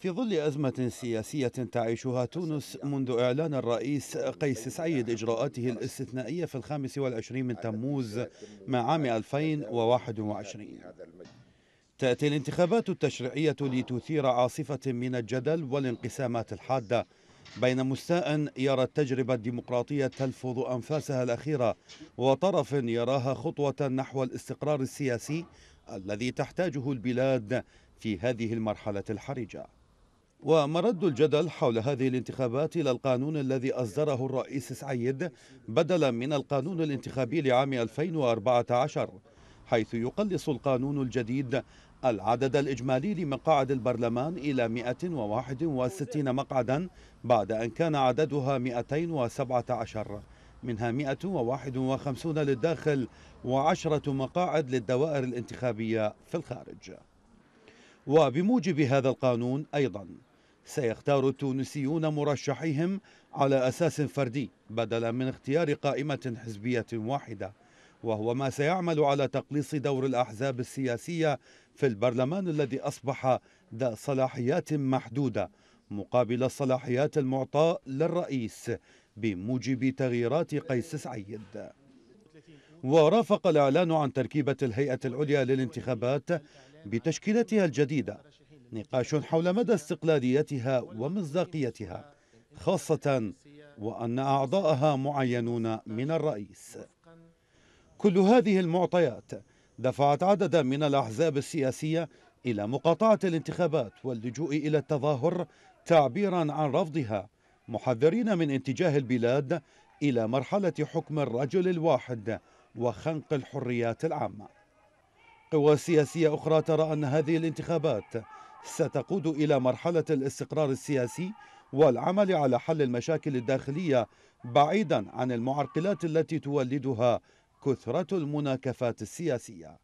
في ظل أزمة سياسية تعيشها تونس منذ إعلان الرئيس قيس سعيد إجراءاته الاستثنائية في الخامس والعشرين من تموز مع عام 2021 تأتي الانتخابات التشريعية لتثير عاصفة من الجدل والانقسامات الحادة بين مستاء يرى التجربة الديمقراطية تلفظ أنفاسها الأخيرة وطرف يراها خطوة نحو الاستقرار السياسي الذي تحتاجه البلاد في هذه المرحلة الحرجة ومرد الجدل حول هذه الانتخابات إلى القانون الذي أصدره الرئيس سعيد بدلا من القانون الانتخابي لعام 2014 حيث يقلص القانون الجديد العدد الإجمالي لمقاعد البرلمان إلى 161 مقعدا بعد أن كان عددها 217 منها 151 للداخل وعشرة مقاعد للدوائر الانتخابية في الخارج وبموجب هذا القانون أيضاً سيختار التونسيون مرشحيهم على أساس فردي بدلا من اختيار قائمة حزبية واحدة وهو ما سيعمل على تقليص دور الأحزاب السياسية في البرلمان الذي أصبح ذا صلاحيات محدودة مقابل الصلاحيات المعطاة للرئيس بموجب تغييرات قيس سعيد ورافق الإعلان عن تركيبة الهيئة العليا للانتخابات بتشكيلتها الجديدة نقاش حول مدى استقلاليتها ومصداقيتها خاصة وأن أعضاءها معينون من الرئيس كل هذه المعطيات دفعت عددا من الأحزاب السياسية إلى مقاطعة الانتخابات واللجوء إلى التظاهر تعبيرا عن رفضها محذرين من اتجاه البلاد إلى مرحلة حكم الرجل الواحد وخنق الحريات العامة قوى سياسية أخرى ترى أن هذه الانتخابات ستقود إلى مرحلة الاستقرار السياسي والعمل على حل المشاكل الداخلية بعيدا عن المعرقلات التي تولدها كثرة المناكفات السياسية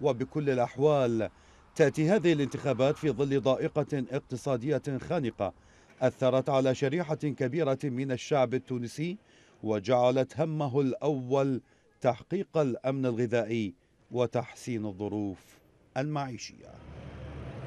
وبكل الأحوال تأتي هذه الانتخابات في ظل ضائقة اقتصادية خانقة أثرت على شريحة كبيرة من الشعب التونسي وجعلت همه الأول تحقيق الأمن الغذائي وتحسين الظروف المعيشية